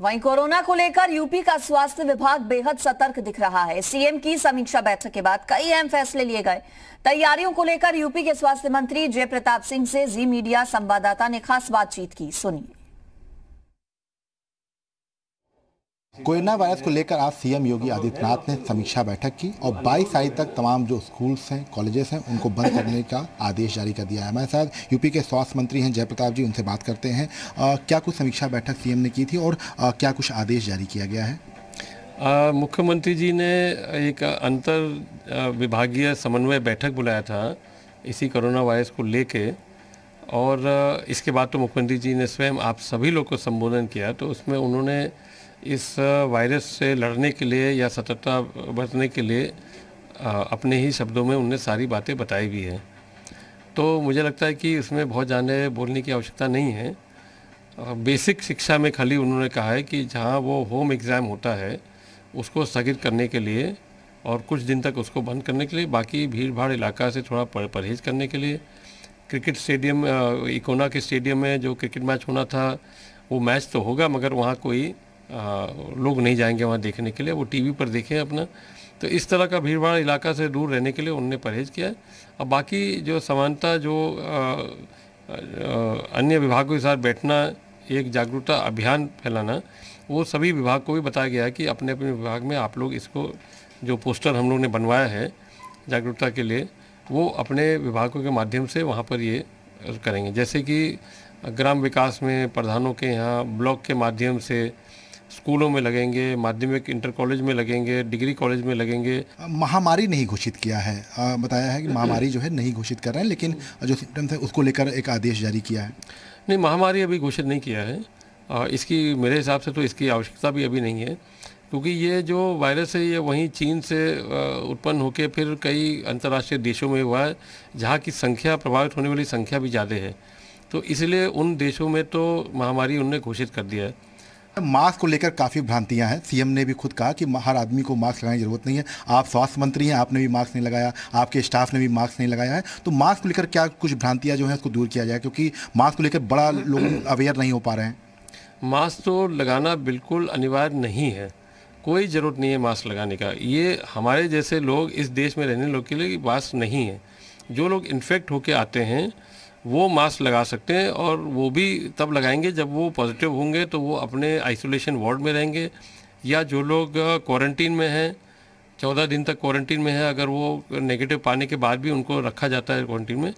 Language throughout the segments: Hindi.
वहीं कोरोना को लेकर यूपी का स्वास्थ्य विभाग बेहद सतर्क दिख रहा है सीएम की समीक्षा बैठक के बाद कई अहम फैसले लिए गए तैयारियों को लेकर यूपी के स्वास्थ्य मंत्री जय प्रताप सिंह से जी मीडिया संवाददाता ने खास बातचीत की सुनिए कोरोना वायरस को लेकर आज सीएम योगी आदित्यनाथ ने समीक्षा बैठक की और 22 आई तक तमाम जो स्कूल्स हैं कॉलेजेस हैं उनको बंद करने का आदेश जारी कर दिया है हमारे साथ यूपी के स्वास्थ्य मंत्री हैं जयप्रताप जी उनसे बात करते हैं आ, क्या कुछ समीक्षा बैठक सीएम ने की थी और आ, क्या कुछ आदेश जारी किया गया है मुख्यमंत्री जी ने एक अंतर विभागीय समन्वय बैठक बुलाया था इसी कोरोना वायरस को ले और इसके बाद तो मुख्यमंत्री जी ने स्वयं आप सभी लोग को संबोधन किया तो उसमें उन्होंने इस वायरस से लड़ने के लिए या सतर्कता बरतने के लिए अपने ही शब्दों में उनने सारी बातें बताई भी हैं तो मुझे लगता है कि इसमें बहुत जाने बोलने की आवश्यकता नहीं है बेसिक शिक्षा में खाली उन्होंने कहा है कि जहाँ वो होम एग्ज़ाम होता है उसको स्थगित करने के लिए और कुछ दिन तक उसको बंद करने के लिए बाकी भीड़ भाड़ इलाका से थोड़ा परहेज करने के लिए क्रिकेट स्टेडियम इकोना के स्टेडियम में जो क्रिकेट मैच होना था वो मैच तो होगा मगर वहाँ कोई लोग नहीं जाएंगे वहाँ देखने के लिए वो टीवी पर देखें अपना तो इस तरह का भाड़ इलाका से दूर रहने के लिए उनने परहेज किया है अब बाकी जो समानता जो अन्य विभागों के साथ बैठना एक जागरूकता अभियान फैलाना वो सभी विभाग को भी बताया गया है कि अपने अपने विभाग में आप लोग इसको जो पोस्टर हम लोग ने बनवाया है जागरूकता के लिए वो अपने विभागों के माध्यम से वहाँ पर ये करेंगे जैसे कि ग्राम विकास में प्रधानों के यहाँ ब्लॉक के माध्यम से स्कूलों में लगेंगे माध्यमिक इंटर कॉलेज में लगेंगे डिग्री कॉलेज में लगेंगे महामारी नहीं घोषित किया है आ, बताया है कि महामारी जो है नहीं घोषित कर रहे हैं लेकिन जो सिम्टम्स है उसको लेकर एक आदेश जारी किया है नहीं महामारी अभी घोषित नहीं किया है आ, इसकी मेरे हिसाब से तो इसकी आवश्यकता भी अभी नहीं है क्योंकि ये जो वायरस है ये वहीं चीन से उत्पन्न होकर फिर कई अंतर्राष्ट्रीय देशों में हुआ है जहाँ की संख्या प्रभावित होने वाली संख्या भी ज़्यादा है तो इसलिए उन देशों में तो महामारी उनने घोषित कर दिया है मास्क को लेकर काफ़ी भ्रांतियां हैं सीएम ने भी खुद कहा कि हर आदमी को मास्क लगाने की जरूरत नहीं है आप स्वास्थ्य मंत्री हैं आपने भी मास्क नहीं लगाया आपके स्टाफ ने भी मास्क नहीं लगाया है तो मास्क को लेकर क्या कुछ भ्रांतियाँ जो हैं उसको दूर किया जाए क्योंकि मास्क को लेकर बड़ा लोग अवेयर नहीं हो पा रहे हैं मास्क तो लगाना बिल्कुल अनिवार्य नहीं है कोई ज़रूरत नहीं है मास्क लगाने का ये हमारे जैसे लोग इस देश में रहने लोग के लिए मास्क नहीं है जो लोग इन्फेक्ट होके आते हैं वो मास्क लगा सकते हैं और वो भी तब लगाएंगे जब वो पॉजिटिव होंगे तो वो अपने आइसोलेशन वार्ड में रहेंगे या जो लोग क्वारंटीन में हैं चौदह दिन तक क्वारंटीन में है अगर वो नेगेटिव पाने के बाद भी उनको रखा जाता है क्वारंटीन में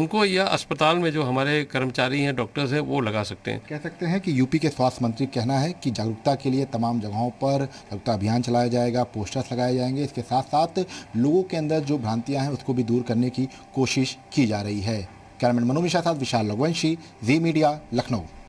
उनको या अस्पताल में जो हमारे कर्मचारी हैं डॉक्टर्स हैं वो लगा सकते हैं कह सकते हैं कि यूपी के स्वास्थ्य मंत्री कहना है कि जागरूकता के लिए तमाम जगहों पर जागरूकता अभियान चलाया जाएगा पोस्टर्स लगाए जाएंगे इसके साथ साथ लोगों के अंदर जो भ्रांतियाँ हैं उसको भी दूर करने की कोशिश की जा रही है कैमरमैन मनु मिश्रा था विशाल रघुवंशी जी मीडिया लखनऊ